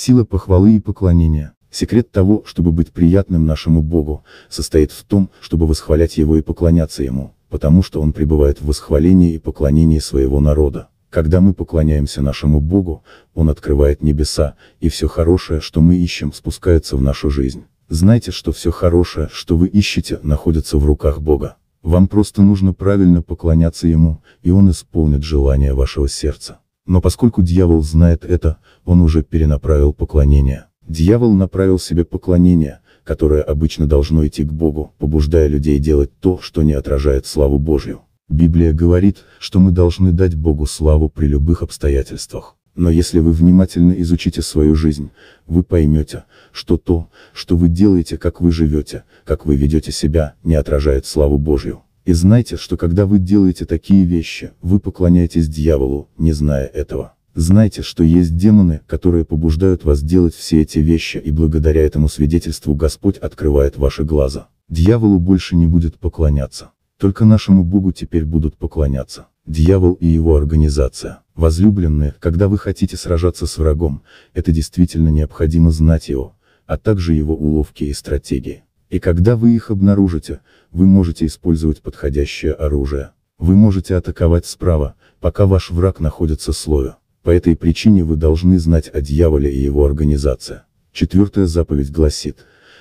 Сила похвалы и поклонения. Секрет того, чтобы быть приятным нашему Богу, состоит в том, чтобы восхвалять Его и поклоняться Ему, потому что Он пребывает в восхвалении и поклонении своего народа. Когда мы поклоняемся нашему Богу, Он открывает небеса, и все хорошее, что мы ищем, спускается в нашу жизнь. Знайте, что все хорошее, что вы ищете, находится в руках Бога. Вам просто нужно правильно поклоняться Ему, и Он исполнит желание вашего сердца. Но поскольку дьявол знает это, он уже перенаправил поклонение. Дьявол направил себе поклонение, которое обычно должно идти к Богу, побуждая людей делать то, что не отражает славу Божью. Библия говорит, что мы должны дать Богу славу при любых обстоятельствах. Но если вы внимательно изучите свою жизнь, вы поймете, что то, что вы делаете, как вы живете, как вы ведете себя, не отражает славу Божью. И знайте, что когда вы делаете такие вещи, вы поклоняетесь дьяволу, не зная этого. Знайте, что есть демоны, которые побуждают вас делать все эти вещи и благодаря этому свидетельству Господь открывает ваши глаза. Дьяволу больше не будет поклоняться. Только нашему Богу теперь будут поклоняться. Дьявол и его организация. Возлюбленные, когда вы хотите сражаться с врагом, это действительно необходимо знать его, а также его уловки и стратегии. И когда вы их обнаружите, вы можете использовать подходящее оружие. Вы можете атаковать справа, пока ваш враг находится слою. По этой причине вы должны знать о дьяволе и его организации. Четвертая заповедь гласит,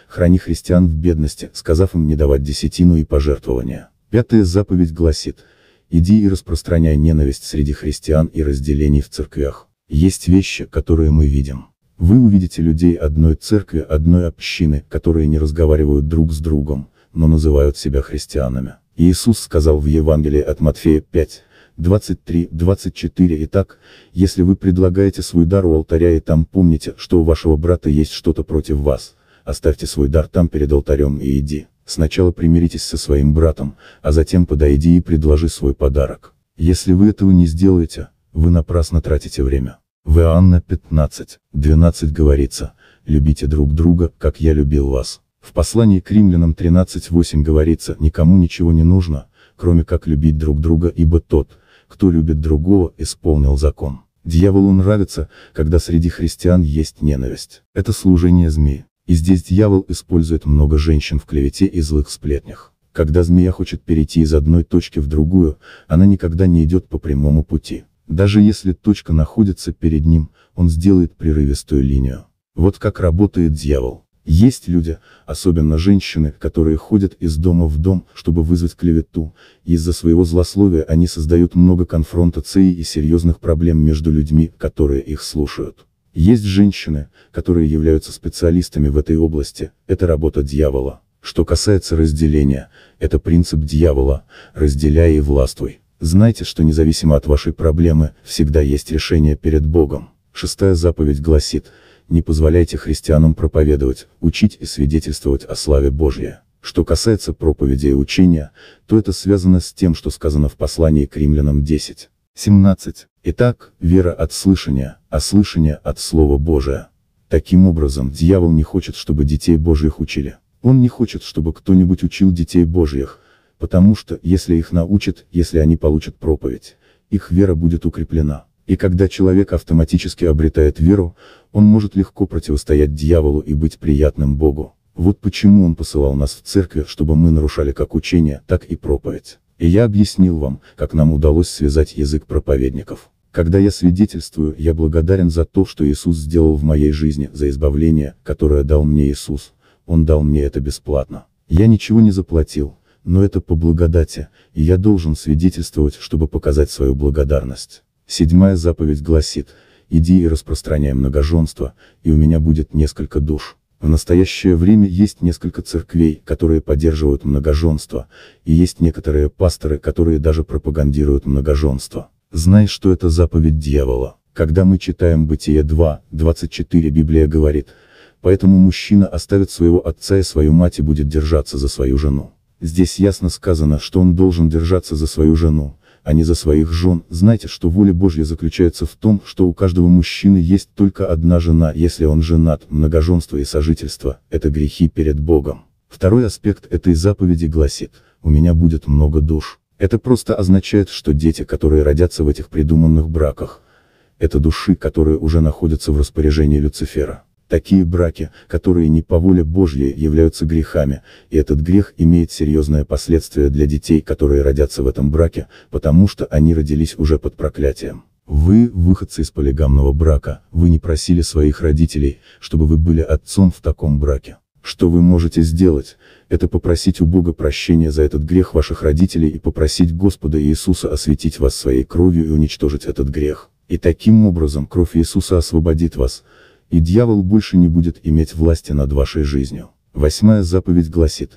храни христиан в бедности, сказав им не давать десятину и пожертвования. Пятая заповедь гласит, иди и распространяй ненависть среди христиан и разделений в церквях. Есть вещи, которые мы видим. Вы увидите людей одной церкви, одной общины, которые не разговаривают друг с другом, но называют себя христианами. Иисус сказал в Евангелии от Матфея 5, 23-24 Итак, если вы предлагаете свой дар у алтаря и там помните, что у вашего брата есть что-то против вас, оставьте свой дар там перед алтарем и иди. Сначала примиритесь со своим братом, а затем подойди и предложи свой подарок. Если вы этого не сделаете, вы напрасно тратите время. В Иоанна 15, 12 говорится, «Любите друг друга, как я любил вас». В послании к римлянам 13, 8 говорится, «Никому ничего не нужно, кроме как любить друг друга, ибо тот, кто любит другого, исполнил закон». Дьяволу нравится, когда среди христиан есть ненависть. Это служение змеи. И здесь дьявол использует много женщин в клевете и злых сплетнях. Когда змея хочет перейти из одной точки в другую, она никогда не идет по прямому пути. Даже если точка находится перед ним, он сделает прерывистую линию. Вот как работает дьявол. Есть люди, особенно женщины, которые ходят из дома в дом, чтобы вызвать клевету, из-за своего злословия они создают много конфронтаций и серьезных проблем между людьми, которые их слушают. Есть женщины, которые являются специалистами в этой области, это работа дьявола. Что касается разделения, это принцип дьявола, разделяй и властвуй. Знайте, что независимо от вашей проблемы, всегда есть решение перед Богом. Шестая заповедь гласит, не позволяйте христианам проповедовать, учить и свидетельствовать о славе Божьей. Что касается проповеди и учения, то это связано с тем, что сказано в послании к римлянам 10. 17. Итак, вера от слышания, а слышание от Слова Божия. Таким образом, дьявол не хочет, чтобы детей Божьих учили. Он не хочет, чтобы кто-нибудь учил детей Божьих, потому что, если их научат, если они получат проповедь, их вера будет укреплена. И когда человек автоматически обретает веру, он может легко противостоять дьяволу и быть приятным Богу. Вот почему он посылал нас в церкви, чтобы мы нарушали как учение, так и проповедь. И я объяснил вам, как нам удалось связать язык проповедников. Когда я свидетельствую, я благодарен за то, что Иисус сделал в моей жизни, за избавление, которое дал мне Иисус. Он дал мне это бесплатно. Я ничего не заплатил, но это по благодати, и я должен свидетельствовать, чтобы показать свою благодарность. Седьмая заповедь гласит, иди и распространяй многоженство, и у меня будет несколько душ. В настоящее время есть несколько церквей, которые поддерживают многоженство, и есть некоторые пасторы, которые даже пропагандируют многоженство. Знай, что это заповедь дьявола. Когда мы читаем Бытие 2, 24 Библия говорит, поэтому мужчина оставит своего отца и свою мать и будет держаться за свою жену. Здесь ясно сказано, что он должен держаться за свою жену, а не за своих жен, знайте, что воля Божья заключается в том, что у каждого мужчины есть только одна жена, если он женат, многоженство и сожительство – это грехи перед Богом. Второй аспект этой заповеди гласит «У меня будет много душ». Это просто означает, что дети, которые родятся в этих придуманных браках, это души, которые уже находятся в распоряжении Люцифера. Такие браки, которые не по воле Божьей являются грехами, и этот грех имеет серьезное последствие для детей, которые родятся в этом браке, потому что они родились уже под проклятием. Вы, выходцы из полигамного брака, вы не просили своих родителей, чтобы вы были отцом в таком браке. Что вы можете сделать, это попросить у Бога прощения за этот грех ваших родителей и попросить Господа Иисуса осветить вас своей кровью и уничтожить этот грех. И таким образом кровь Иисуса освободит вас, и дьявол больше не будет иметь власти над вашей жизнью. Восьмая заповедь гласит,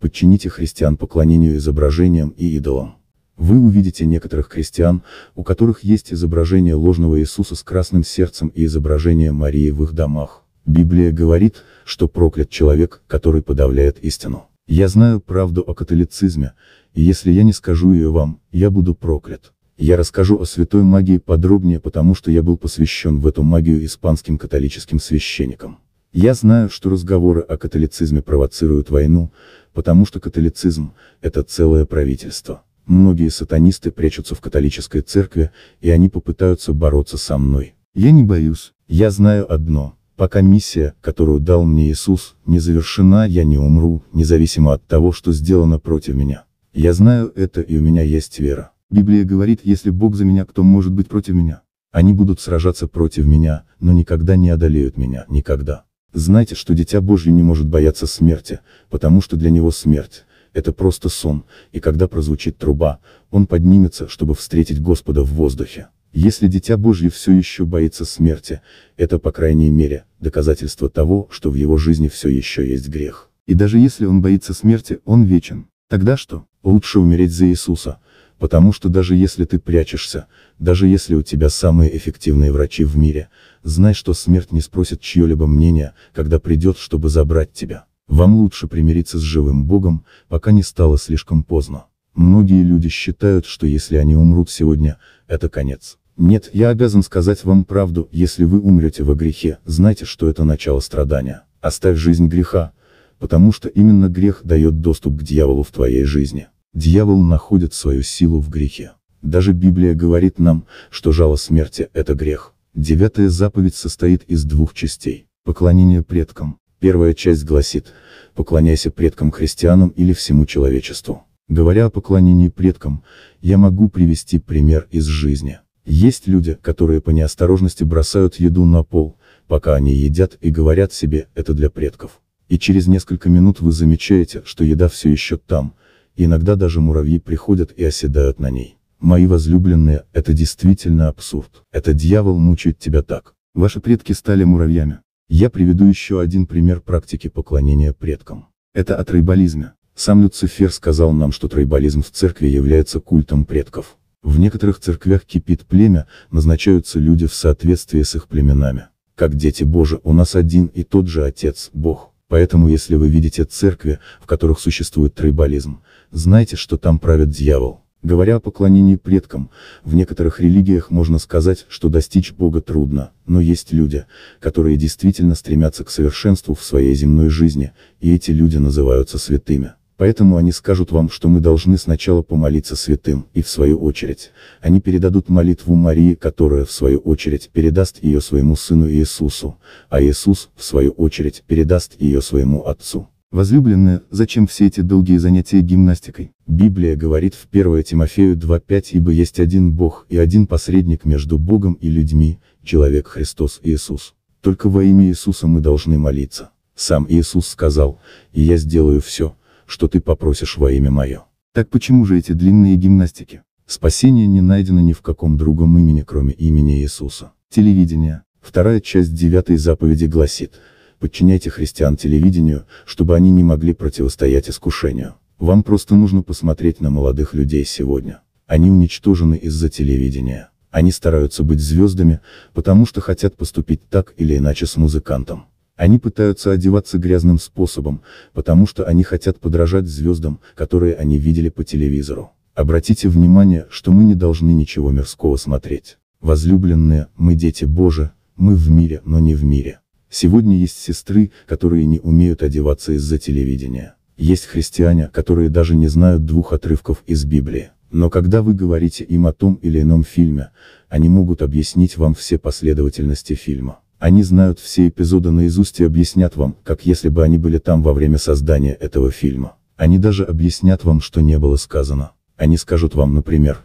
подчините христиан поклонению изображениям и идолам. Вы увидите некоторых христиан, у которых есть изображение ложного Иисуса с красным сердцем и изображение Марии в их домах. Библия говорит, что проклят человек, который подавляет истину. Я знаю правду о католицизме, и если я не скажу ее вам, я буду проклят. Я расскажу о святой магии подробнее, потому что я был посвящен в эту магию испанским католическим священникам. Я знаю, что разговоры о католицизме провоцируют войну, потому что католицизм – это целое правительство. Многие сатанисты прячутся в католической церкви, и они попытаются бороться со мной. Я не боюсь. Я знаю одно. Пока миссия, которую дал мне Иисус, не завершена, я не умру, независимо от того, что сделано против меня. Я знаю это и у меня есть вера. Библия говорит, если Бог за меня, кто может быть против меня? Они будут сражаться против меня, но никогда не одолеют меня, никогда. Знайте, что Дитя Божье не может бояться смерти, потому что для него смерть – это просто сон, и когда прозвучит труба, он поднимется, чтобы встретить Господа в воздухе. Если Дитя Божье все еще боится смерти, это, по крайней мере, доказательство того, что в его жизни все еще есть грех. И даже если он боится смерти, он вечен. Тогда что? Лучше умереть за Иисуса, Потому что даже если ты прячешься, даже если у тебя самые эффективные врачи в мире, знай, что смерть не спросит чье-либо мнение, когда придет, чтобы забрать тебя. Вам лучше примириться с живым Богом, пока не стало слишком поздно. Многие люди считают, что если они умрут сегодня, это конец. Нет, я обязан сказать вам правду, если вы умрете во грехе, знайте, что это начало страдания. Оставь жизнь греха, потому что именно грех дает доступ к дьяволу в твоей жизни. Дьявол находит свою силу в грехе. Даже Библия говорит нам, что жало смерти – это грех. Девятая заповедь состоит из двух частей. Поклонение предкам. Первая часть гласит «Поклоняйся предкам-христианам или всему человечеству». Говоря о поклонении предкам, я могу привести пример из жизни. Есть люди, которые по неосторожности бросают еду на пол, пока они едят и говорят себе «это для предков». И через несколько минут вы замечаете, что еда все еще там, иногда даже муравьи приходят и оседают на ней. Мои возлюбленные, это действительно абсурд. Это дьявол мучает тебя так. Ваши предки стали муравьями. Я приведу еще один пример практики поклонения предкам. Это о тройболизме. Сам Люцифер сказал нам, что тройболизм в церкви является культом предков. В некоторых церквях кипит племя, назначаются люди в соответствии с их племенами. Как дети Божи у нас один и тот же Отец, Бог. Поэтому если вы видите церкви, в которых существует трейбализм, знайте, что там правит дьявол. Говоря о поклонении предкам, в некоторых религиях можно сказать, что достичь Бога трудно, но есть люди, которые действительно стремятся к совершенству в своей земной жизни, и эти люди называются святыми. Поэтому они скажут вам, что мы должны сначала помолиться святым, и в свою очередь, они передадут молитву Марии, которая в свою очередь передаст ее своему сыну Иисусу, а Иисус, в свою очередь, передаст ее своему отцу. Возлюбленные, зачем все эти долгие занятия гимнастикой? Библия говорит в 1 Тимофею 2.5 «Ибо есть один Бог и один посредник между Богом и людьми, человек Христос Иисус». Только во имя Иисуса мы должны молиться. Сам Иисус сказал, «И я сделаю все, что ты попросишь во имя мое. Так почему же эти длинные гимнастики? Спасение не найдено ни в каком другом имени, кроме имени Иисуса. Телевидение. Вторая часть девятой заповеди гласит, подчиняйте христиан телевидению, чтобы они не могли противостоять искушению. Вам просто нужно посмотреть на молодых людей сегодня. Они уничтожены из-за телевидения. Они стараются быть звездами, потому что хотят поступить так или иначе с музыкантом. Они пытаются одеваться грязным способом, потому что они хотят подражать звездам, которые они видели по телевизору. Обратите внимание, что мы не должны ничего мирского смотреть. Возлюбленные, мы дети Божи, мы в мире, но не в мире. Сегодня есть сестры, которые не умеют одеваться из-за телевидения. Есть христиане, которые даже не знают двух отрывков из Библии. Но когда вы говорите им о том или ином фильме, они могут объяснить вам все последовательности фильма. Они знают все эпизоды наизусть и объяснят вам, как если бы они были там во время создания этого фильма. Они даже объяснят вам, что не было сказано. Они скажут вам, например,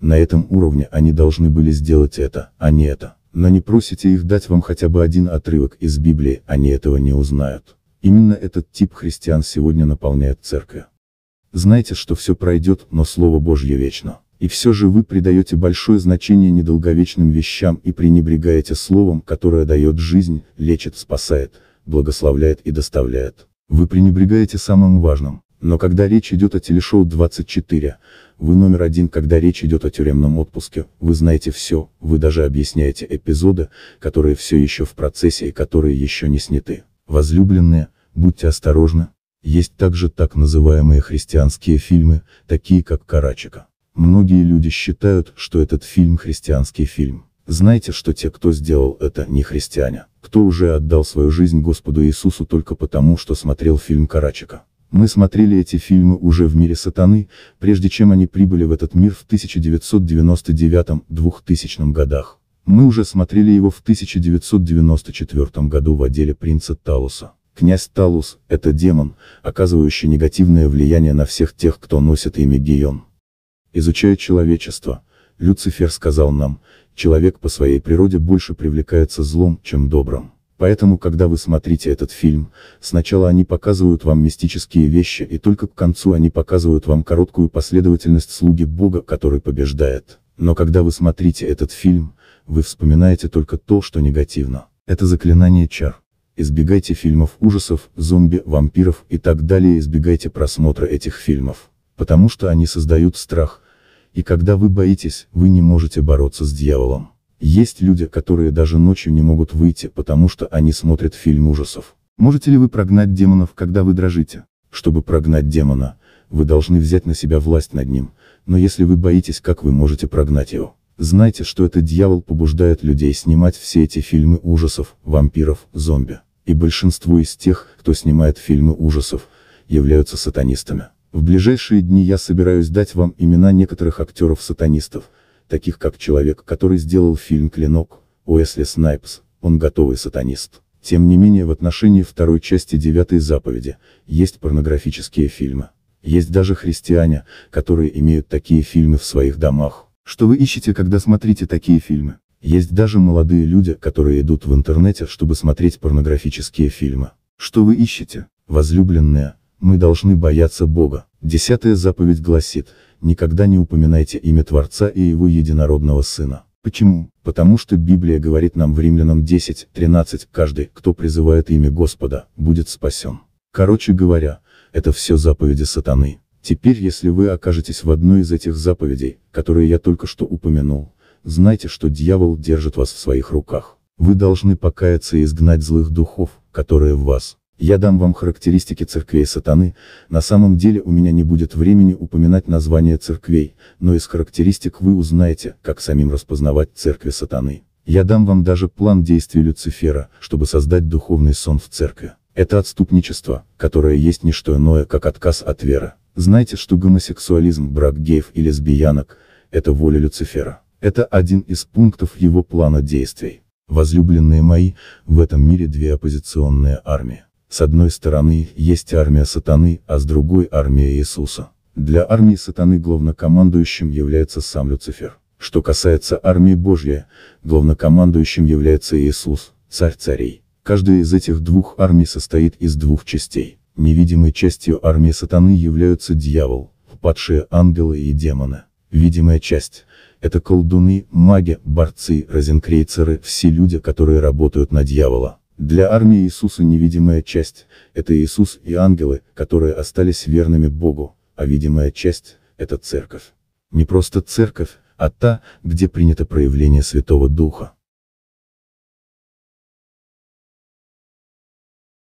на этом уровне они должны были сделать это, а не это. Но не просите их дать вам хотя бы один отрывок из Библии, они этого не узнают. Именно этот тип христиан сегодня наполняет церковь. Знайте, что все пройдет, но Слово Божье вечно. И все же вы придаете большое значение недолговечным вещам и пренебрегаете словом, которое дает жизнь, лечит, спасает, благословляет и доставляет. Вы пренебрегаете самым важным. Но когда речь идет о телешоу 24, вы номер один, когда речь идет о тюремном отпуске, вы знаете все, вы даже объясняете эпизоды, которые все еще в процессе и которые еще не сняты. Возлюбленные, будьте осторожны. Есть также так называемые христианские фильмы, такие как «Карачика». Многие люди считают, что этот фильм христианский фильм. Знаете, что те, кто сделал это, не христиане. Кто уже отдал свою жизнь Господу Иисусу только потому, что смотрел фильм Карачика. Мы смотрели эти фильмы уже в мире сатаны, прежде чем они прибыли в этот мир в 1999-2000 годах. Мы уже смотрели его в 1994 году в отделе принца Талуса. Князь Талус – это демон, оказывающий негативное влияние на всех тех, кто носит имя Гион изучая человечество, Люцифер сказал нам, человек по своей природе больше привлекается злом, чем добром. Поэтому, когда вы смотрите этот фильм, сначала они показывают вам мистические вещи и только к концу они показывают вам короткую последовательность слуги Бога, который побеждает. Но когда вы смотрите этот фильм, вы вспоминаете только то, что негативно. Это заклинание чар. Избегайте фильмов ужасов, зомби, вампиров и так далее, избегайте просмотра этих фильмов. Потому что они создают страх, и когда вы боитесь, вы не можете бороться с дьяволом. Есть люди, которые даже ночью не могут выйти, потому что они смотрят фильм ужасов. Можете ли вы прогнать демонов, когда вы дрожите? Чтобы прогнать демона, вы должны взять на себя власть над ним, но если вы боитесь, как вы можете прогнать его? Знайте, что этот дьявол побуждает людей снимать все эти фильмы ужасов, вампиров, зомби. И большинство из тех, кто снимает фильмы ужасов, являются сатанистами. В ближайшие дни я собираюсь дать вам имена некоторых актеров-сатанистов, таких как человек, который сделал фильм «Клинок», Уэсли Снайпс, он готовый сатанист. Тем не менее в отношении второй части девятой заповеди, есть порнографические фильмы. Есть даже христиане, которые имеют такие фильмы в своих домах. Что вы ищете, когда смотрите такие фильмы? Есть даже молодые люди, которые идут в интернете, чтобы смотреть порнографические фильмы. Что вы ищете? Возлюбленная, мы должны бояться Бога. Десятая заповедь гласит, никогда не упоминайте имя Творца и Его Единородного Сына. Почему? Потому что Библия говорит нам в Римлянам 10, 13, каждый, кто призывает имя Господа, будет спасен. Короче говоря, это все заповеди сатаны. Теперь если вы окажетесь в одной из этих заповедей, которые я только что упомянул, знайте, что дьявол держит вас в своих руках. Вы должны покаяться и изгнать злых духов, которые в вас. Я дам вам характеристики церквей сатаны, на самом деле у меня не будет времени упоминать названия церквей, но из характеристик вы узнаете, как самим распознавать церкви сатаны. Я дам вам даже план действий Люцифера, чтобы создать духовный сон в церкви. Это отступничество, которое есть не что иное, как отказ от веры. Знайте, что гомосексуализм, брак геев и лесбиянок – это воля Люцифера. Это один из пунктов его плана действий. Возлюбленные мои, в этом мире две оппозиционные армии. С одной стороны, есть армия сатаны, а с другой армия Иисуса. Для армии сатаны главнокомандующим является сам Люцифер. Что касается армии Божьей, главнокомандующим является Иисус, царь царей. Каждая из этих двух армий состоит из двух частей. Невидимой частью армии сатаны являются дьявол, падшие ангелы и демоны. Видимая часть – это колдуны, маги, борцы, розенкрейцеры, все люди, которые работают на дьявола. Для армии Иисуса невидимая часть – это Иисус и ангелы, которые остались верными Богу, а видимая часть – это церковь. Не просто церковь, а та, где принято проявление Святого Духа.